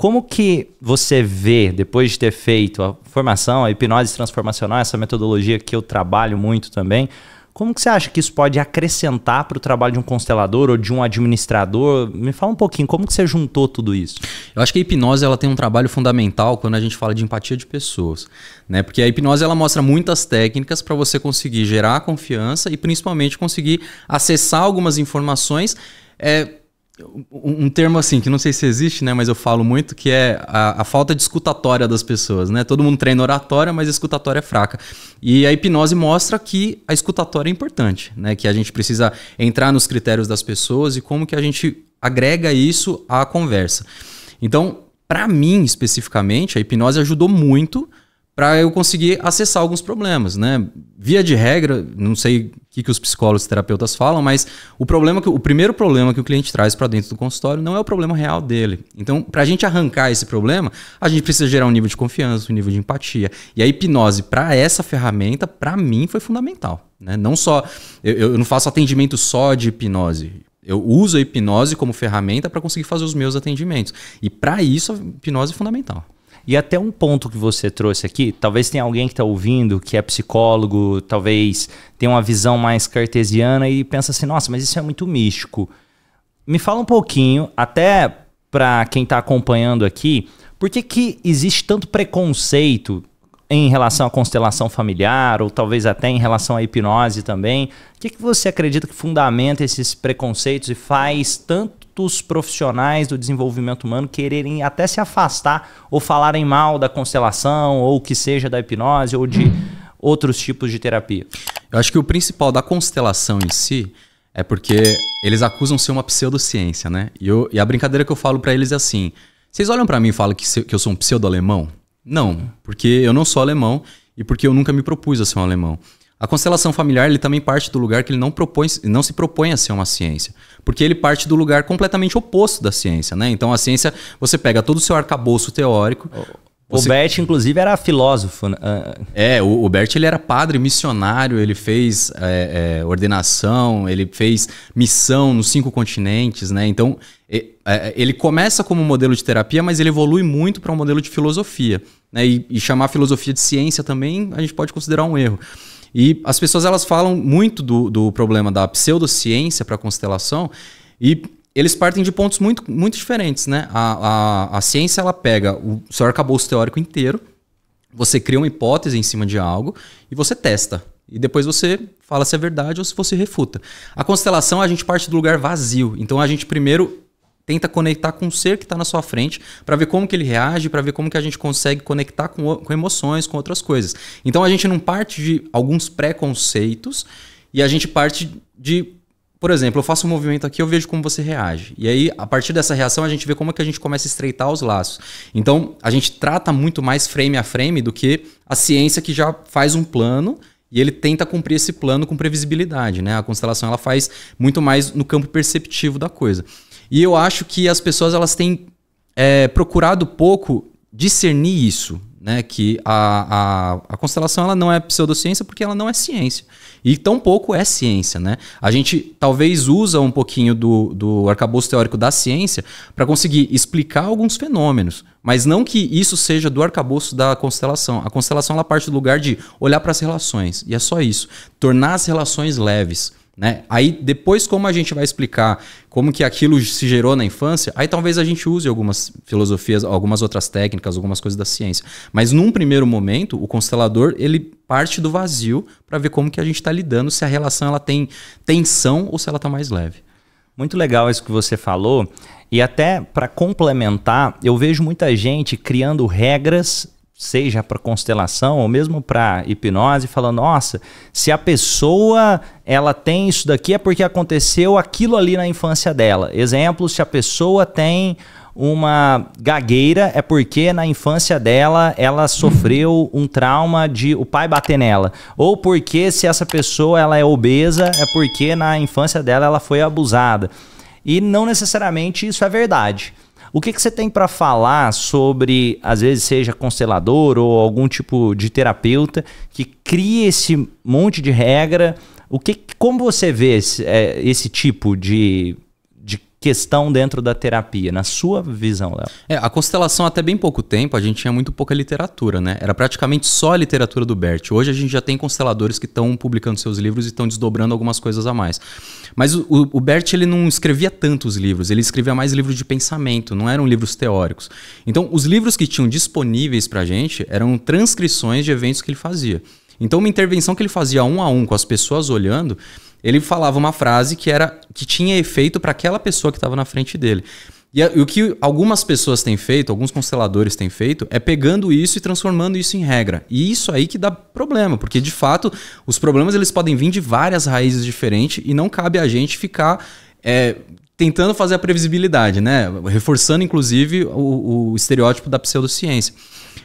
Como que você vê, depois de ter feito a formação, a hipnose transformacional, essa metodologia que eu trabalho muito também, como que você acha que isso pode acrescentar para o trabalho de um constelador ou de um administrador? Me fala um pouquinho, como que você juntou tudo isso? Eu acho que a hipnose ela tem um trabalho fundamental quando a gente fala de empatia de pessoas, né? Porque a hipnose ela mostra muitas técnicas para você conseguir gerar confiança e principalmente conseguir acessar algumas informações é, um termo assim, que não sei se existe, né, mas eu falo muito, que é a, a, falta de escutatória das pessoas, né? Todo mundo treina oratória, mas a escutatória é fraca. E a hipnose mostra que a escutatória é importante, né? Que a gente precisa entrar nos critérios das pessoas e como que a gente agrega isso à conversa. Então, para mim especificamente, a hipnose ajudou muito para eu conseguir acessar alguns problemas, né? Via de regra, não sei que, que os psicólogos e terapeutas falam, mas o problema que, o primeiro problema que o cliente traz para dentro do consultório não é o problema real dele. Então, para a gente arrancar esse problema, a gente precisa gerar um nível de confiança, um nível de empatia. E a hipnose para essa ferramenta, para mim, foi fundamental. Né? Não só eu, eu não faço atendimento só de hipnose. Eu uso a hipnose como ferramenta para conseguir fazer os meus atendimentos. E para isso a hipnose é fundamental. E até um ponto que você trouxe aqui, talvez tenha alguém que está ouvindo que é psicólogo, talvez tenha uma visão mais cartesiana e pensa assim: nossa, mas isso é muito místico. Me fala um pouquinho, até para quem está acompanhando aqui, por que, que existe tanto preconceito em relação à constelação familiar, ou talvez até em relação à hipnose também? O que, que você acredita que fundamenta esses preconceitos e faz tanto muitos profissionais do desenvolvimento humano quererem até se afastar ou falarem mal da constelação, ou que seja da hipnose, ou de outros tipos de terapia? Eu acho que o principal da constelação em si é porque eles acusam ser uma pseudociência, né? E, eu, e a brincadeira que eu falo para eles é assim: vocês olham para mim e falam que, se, que eu sou um pseudo-alemão? Não, porque eu não sou alemão e porque eu nunca me propus a ser um alemão. A constelação familiar ele também parte do lugar que ele não, propõe, não se propõe a ser uma ciência, porque ele parte do lugar completamente oposto da ciência, né? Então a ciência, você pega todo o seu arcabouço teórico, Você... O Bert, inclusive, era filósofo. Né? Ah, ah. É, o, o Bert ele era padre missionário, ele fez é, é, ordenação, ele fez missão nos cinco continentes, né? Então, é, ele começa como um modelo de terapia, mas ele evolui muito para um modelo de filosofia. Né? E, e chamar a filosofia de ciência também a gente pode considerar um erro. E as pessoas elas falam muito do, do problema da pseudociência para a constelação e eles partem de pontos muito, muito diferentes, né? A, a, a ciência ela pega o seu arcabouço teórico inteiro, você cria uma hipótese em cima de algo e você testa. E depois você fala se é verdade ou se você refuta. A constelação, a gente parte do lugar vazio. Então a gente primeiro tenta conectar com o ser que está na sua frente para ver como que ele reage, para ver como que a gente consegue conectar com, com emoções, com outras coisas. Então a gente não parte de alguns preconceitos e a gente parte de por exemplo, eu faço um movimento aqui, eu vejo como você reage. E aí, a partir dessa reação, a gente vê como é que a gente começa a estreitar os laços. Então, a gente trata muito mais frame a frame do que a ciência que já faz um plano e ele tenta cumprir esse plano com previsibilidade, né? A constelação ela faz muito mais no campo perceptivo da coisa. E eu acho que as pessoas elas têm é, procurado pouco discernir isso, né? Que a, a, a, constelação ela não é pseudociência porque ela não é ciência. E tampouco é ciência, né? A gente talvez usa um pouquinho do, do arcabouço teórico da ciência para conseguir explicar alguns fenômenos, mas não que isso seja do arcabouço da constelação. A constelação ela parte do lugar de olhar para as relações, e é só isso. Tornar as relações leves. Né? Aí depois como a gente vai explicar como que aquilo se gerou na infância, aí talvez a gente use algumas filosofias, algumas outras técnicas, algumas coisas da ciência. Mas num primeiro momento, o constelador ele parte do vazio para ver como que a gente está lidando, se a relação ela tem tensão ou se ela está mais leve. Muito legal isso que você falou. E até para complementar, eu vejo muita gente criando regras seja para constelação ou mesmo para hipnose, falando, nossa, se a pessoa ela tem isso daqui é porque aconteceu aquilo ali na infância dela. Exemplo, se a pessoa tem uma gagueira é porque na infância dela ela sofreu um trauma de o pai bater nela, ou porque se essa pessoa ela é obesa é porque na infância dela ela foi abusada. E não necessariamente isso é verdade. O que, que você tem para falar sobre, às vezes, seja constelador ou algum tipo de terapeuta que cria esse monte de regra? O que, como você vê esse, é, esse tipo de questão dentro da terapia, na sua visão, Léo? É, a constelação até bem pouco tempo, a gente tinha muito pouca literatura, né? Era praticamente só a literatura do Bert. Hoje a gente já tem consteladores que estão publicando seus livros e estão desdobrando algumas coisas a mais. Mas o, o Bert, ele não escrevia tantos livros, ele escrevia mais livros de pensamento, não eram livros teóricos. Então, os livros que tinham disponíveis pra gente eram transcrições de eventos que ele fazia. Então, uma intervenção que ele fazia um a um com as pessoas olhando, ele falava uma frase que era que tinha efeito para aquela pessoa que estava na frente dele. E, o que algumas pessoas têm feito, alguns consteladores têm feito, é pegando isso e transformando isso em regra. E isso aí que dá problema, porque de fato os problemas eles podem vir de várias raízes diferentes e não cabe a gente ficar é, tentando fazer a previsibilidade, né? Reforçando inclusive o, o estereótipo da pseudociência.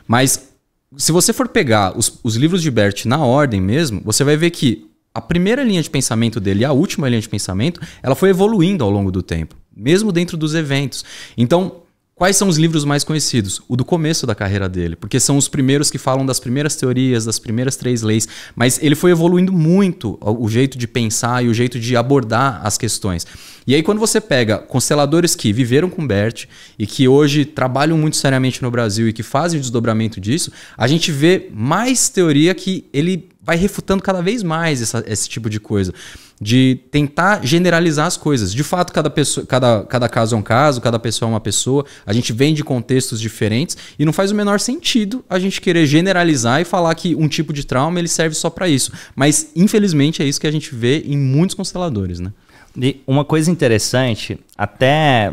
Mas se você for pegar os, os livros de Bert na ordem mesmo, você vai ver que a primeira linha de pensamento dele e a última linha de pensamento, ela foi evoluindo ao longo do tempo, mesmo dentro dos eventos. Então, quais são os livros mais conhecidos? O do começo da carreira dele, porque são os primeiros que falam das primeiras teorias, das primeiras três leis, mas ele foi evoluindo muito o jeito de pensar e o jeito de abordar as questões. E aí quando você pega consteladores que viveram com Bert e que hoje trabalham muito seriamente no Brasil e que fazem o desdobramento disso, a gente vê mais teoria que ele vai refutando cada vez mais essa, esse tipo de coisa. De tentar generalizar as coisas. De fato, cada, pessoa, cada, cada caso é um caso, cada pessoa é uma pessoa. A gente vem de contextos diferentes e não faz o menor sentido a gente querer generalizar e falar que um tipo de trauma ele serve só para isso. Mas, infelizmente, é isso que a gente vê em muitos consteladores, né? E uma coisa interessante, até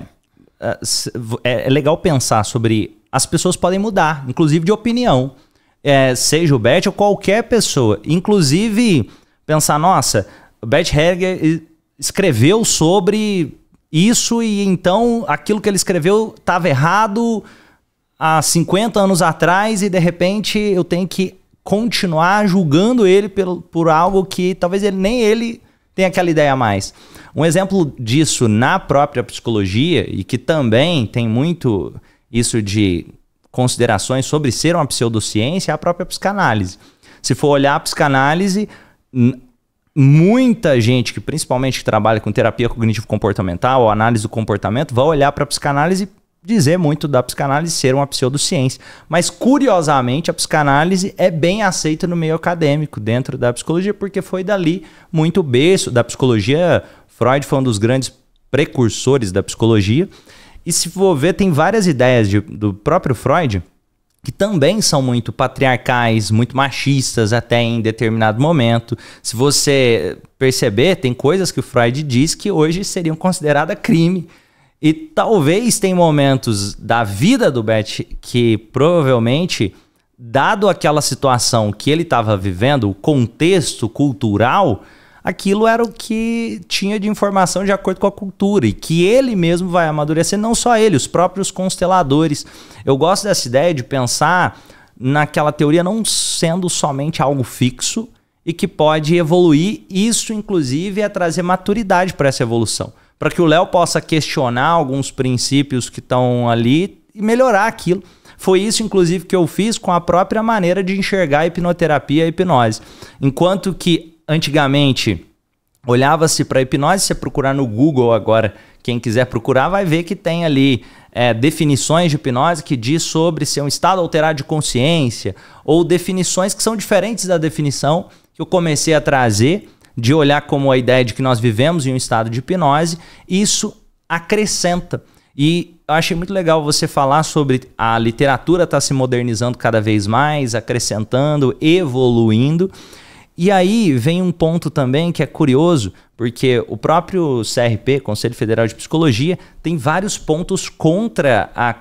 eh, é, é legal pensar sobre as pessoas podem mudar, inclusive de opinião é, seja o Bet ou qualquer pessoa. Inclusive, pensar, nossa, o Bet Helger escreveu sobre isso e então aquilo que ele escreveu estava errado há 50 anos atrás e de repente eu tenho que continuar julgando ele por, por algo que talvez ele, nem ele tenha aquela ideia mais. Um exemplo disso na própria psicologia e que também tem muito isso de considerações sobre ser uma pseudociência é a própria psicanálise. Se for olhar a psicanálise, muita gente que principalmente que trabalha com terapia cognitivo-comportamental ou análise do comportamento vai olhar para a psicanálise dizer muito da psicanálise ser uma pseudociência. Mas, curiosamente, a psicanálise é bem aceita no meio acadêmico, dentro da psicologia, porque foi dali muito berço da psicologia. Freud foi um dos grandes precursores da psicologia. E se for ver, tem várias ideias de, do próprio Freud que também são muito patriarcais, muito machistas até em determinado momento. Se você perceber, tem coisas que o Freud diz que hoje seriam consideradas crime. E talvez tem momentos da vida do Beth que provavelmente, dado aquela situação que ele estava vivendo, o contexto cultural, aquilo era o que tinha de informação de acordo com a cultura e que ele mesmo vai amadurecer, não só ele, os próprios consteladores. Eu gosto dessa ideia de pensar naquela teoria não sendo somente algo fixo e que pode evoluir, isso inclusive é trazer maturidade para essa evolução, para que o Léo possa questionar alguns princípios que estão ali e melhorar aquilo. Foi isso, inclusive, que eu fiz com a própria maneira de enxergar a hipnoterapia e a hipnose. Enquanto que antigamente olhava-se para hipnose, se procurar no Google agora, quem quiser procurar vai ver que tem ali é, definições de hipnose que diz sobre ser um estado alterado de consciência ou definições que são diferentes da definição que eu comecei a trazer de olhar como a ideia de que nós vivemos em um estado de hipnose, isso acrescenta. E eu achei muito legal você falar sobre a literatura estar tá se modernizando cada vez mais, acrescentando, evoluindo. E aí vem um ponto também que é curioso, porque o próprio CRP, Conselho Federal de Psicologia, tem vários pontos contra a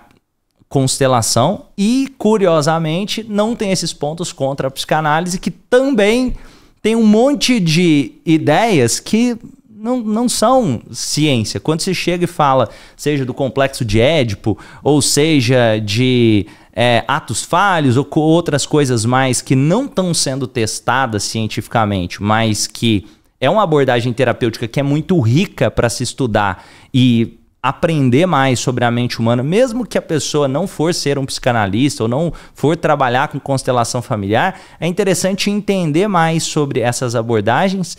constelação e, curiosamente, não tem esses pontos contra a psicanálise, que também tem um monte de ideias que não, não são ciência. Quando se chega e fala, seja do complexo de Édipo, ou seja de é, atos falhos, ou outras coisas mais que não estão sendo testadas cientificamente, mas que é uma abordagem terapêutica que é muito rica para se estudar e aprender mais sobre a mente humana, mesmo que a pessoa não for ser um psicanalista ou não for trabalhar com constelação familiar, é interessante entender mais sobre essas abordagens.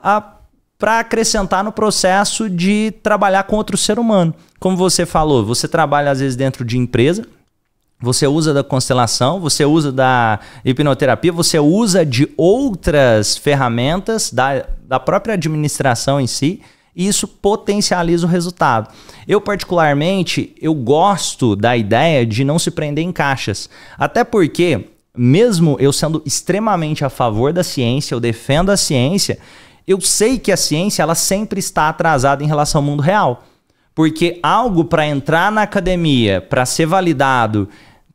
A para acrescentar no processo de trabalhar com outro ser humano. Como você falou, você trabalha às vezes dentro de empresa, você usa da constelação, você usa da hipnoterapia, você usa de outras ferramentas da, da própria administração em si, e isso potencializa o resultado. Eu particularmente, eu gosto da ideia de não se prender em caixas, até porque mesmo eu sendo extremamente a favor da ciência, eu defendo a ciência, eu sei que a ciência ela sempre está atrasada em relação ao mundo real. Porque algo para entrar na academia, para ser validado,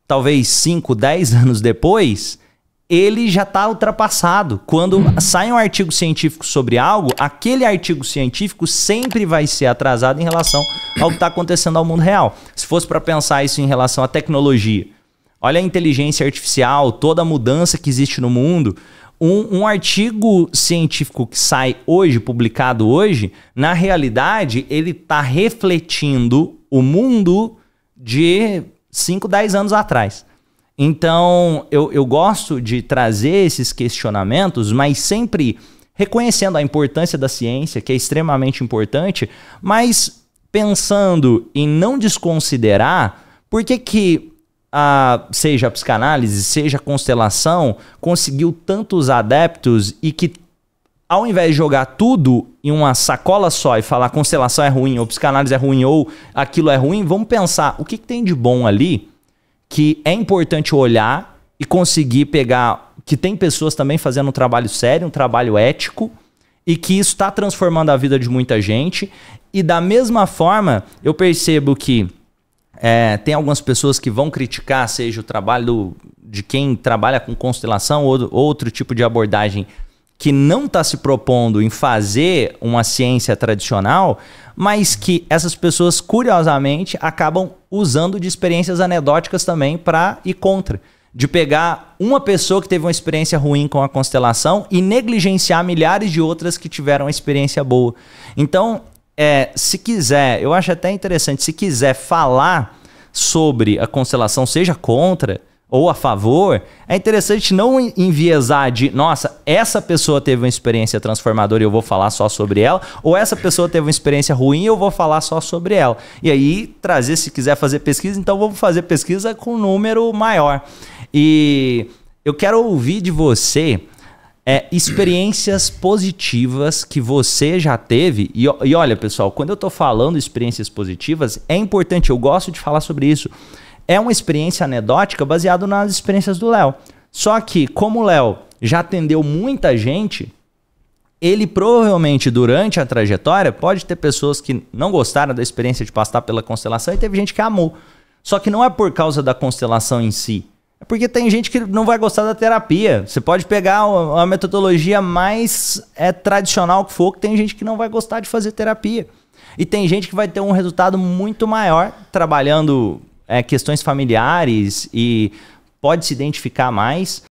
talvez 5, 10 anos depois, ele já está ultrapassado. Quando sai um artigo científico sobre algo, aquele artigo científico sempre vai ser atrasado em relação ao que está acontecendo ao mundo real. Se fosse para pensar isso em relação à tecnologia, olha a inteligência artificial, toda a mudança que existe no mundo. Um, um, artigo científico que sai hoje, publicado hoje, na realidade, ele está refletindo o mundo de 5, 10 anos atrás. Então, eu, eu gosto de trazer esses questionamentos, mas sempre reconhecendo a importância da ciência, que é extremamente importante, mas pensando em não desconsiderar por que, que a, seja a psicanálise, seja a constelação, conseguiu tantos adeptos e que ao invés de jogar tudo em uma sacola só e falar constelação é ruim, ou psicanálise é ruim, ou aquilo é ruim, vamos pensar o que, que tem de bom ali que é importante olhar e conseguir pegar. Que tem pessoas também fazendo um trabalho sério, um trabalho ético, e que isso está transformando a vida de muita gente. E da mesma forma, eu percebo que é, tem algumas pessoas que vão criticar, seja o trabalho de quem trabalha com constelação ou outro tipo de abordagem que não está se propondo em fazer uma ciência tradicional, mas que essas pessoas, curiosamente, acabam usando de experiências anedóticas também para ir contra. De pegar uma pessoa que teve uma experiência ruim com a constelação e negligenciar milhares de outras que tiveram uma experiência boa. Então, é, se quiser, eu acho até interessante, se quiser falar sobre a constelação, seja contra ou a favor, é interessante não enviesar de, nossa, essa pessoa teve uma experiência transformadora e eu vou falar só sobre ela, ou essa pessoa teve uma experiência ruim e eu vou falar só sobre ela. E aí trazer, se quiser fazer pesquisa, então vamos fazer pesquisa com um número maior. E eu quero ouvir de você é, experiências positivas que você já teve. E, e olha, pessoal, quando eu estou falando experiências positivas, é importante, eu gosto de falar sobre isso. É uma experiência anedótica baseada nas experiências do Léo. Só que, como o Léo já atendeu muita gente, ele provavelmente durante a trajetória pode ter pessoas que não gostaram da experiência de passar pela constelação e teve gente que amou. Só que não é por causa da constelação em si, é porque tem gente que não vai gostar da terapia. Você pode pegar uma metodologia mais é, tradicional que for, que tem gente que não vai gostar de fazer terapia. E tem gente que vai ter um resultado muito maior trabalhando é, questões familiares e pode se identificar mais.